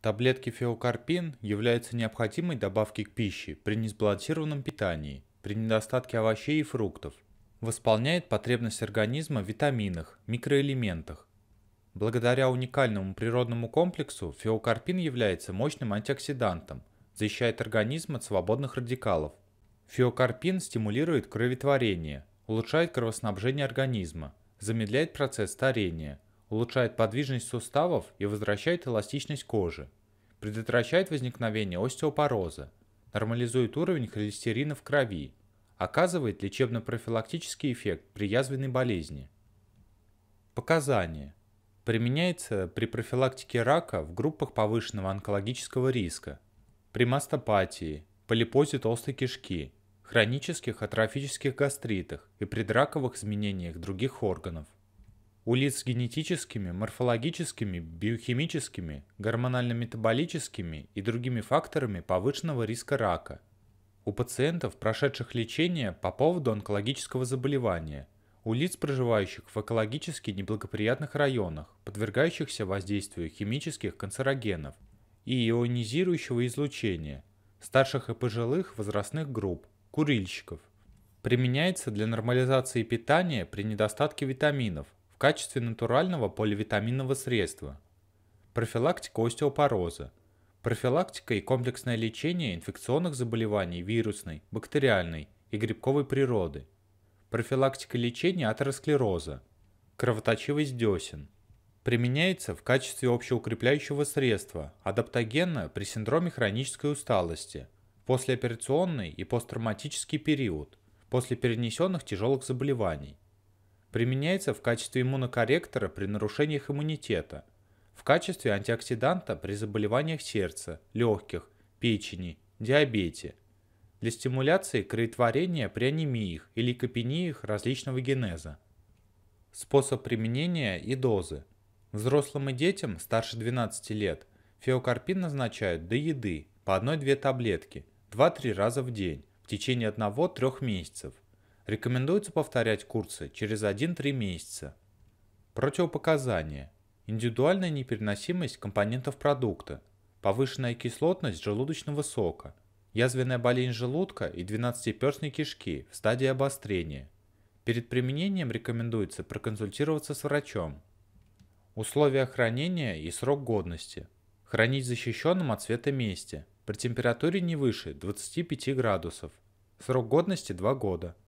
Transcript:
Таблетки феокарпин являются необходимой добавкой к пище при несбалансированном питании, при недостатке овощей и фруктов. Восполняет потребность организма в витаминах, микроэлементах. Благодаря уникальному природному комплексу феокарпин является мощным антиоксидантом, защищает организм от свободных радикалов. Феокарпин стимулирует кроветворение, улучшает кровоснабжение организма, замедляет процесс старения – улучшает подвижность суставов и возвращает эластичность кожи, предотвращает возникновение остеопороза, нормализует уровень холестерина в крови, оказывает лечебно-профилактический эффект при язвенной болезни. Показания. Применяется при профилактике рака в группах повышенного онкологического риска, при мастопатии, полипозе толстой кишки, хронических атрофических гастритах и предраковых изменениях других органов. У лиц с генетическими, морфологическими, биохимическими, гормонально-метаболическими и другими факторами повышенного риска рака. У пациентов, прошедших лечение по поводу онкологического заболевания. У лиц, проживающих в экологически неблагоприятных районах, подвергающихся воздействию химических канцерогенов и ионизирующего излучения, старших и пожилых возрастных групп, курильщиков. Применяется для нормализации питания при недостатке витаминов, в качестве натурального поливитаминного средства, профилактика остеопороза, профилактика и комплексное лечение инфекционных заболеваний вирусной, бактериальной и грибковой природы, профилактика лечения атеросклероза, кровоточивость десен. Применяется в качестве общеукрепляющего средства, адаптогенно при синдроме хронической усталости, послеоперационный и посттравматический период, после перенесенных тяжелых заболеваний – Применяется в качестве иммунокорректора при нарушениях иммунитета, в качестве антиоксиданта при заболеваниях сердца, легких, печени, диабете, для стимуляции кроветворения при анемиях или лейкопениях различного генеза. Способ применения и дозы. Взрослым и детям старше 12 лет феокарпин назначают до еды по 1-2 таблетки 2-3 раза в день в течение 1-3 месяцев – Рекомендуется повторять курсы через 1-3 месяца. Противопоказания. Индивидуальная непереносимость компонентов продукта, повышенная кислотность желудочного сока, язвенная болезнь желудка и 12-перстной кишки в стадии обострения. Перед применением рекомендуется проконсультироваться с врачом. Условия хранения и срок годности. Хранить в защищенном от света месте. При температуре не выше 25 градусов. Срок годности 2 года.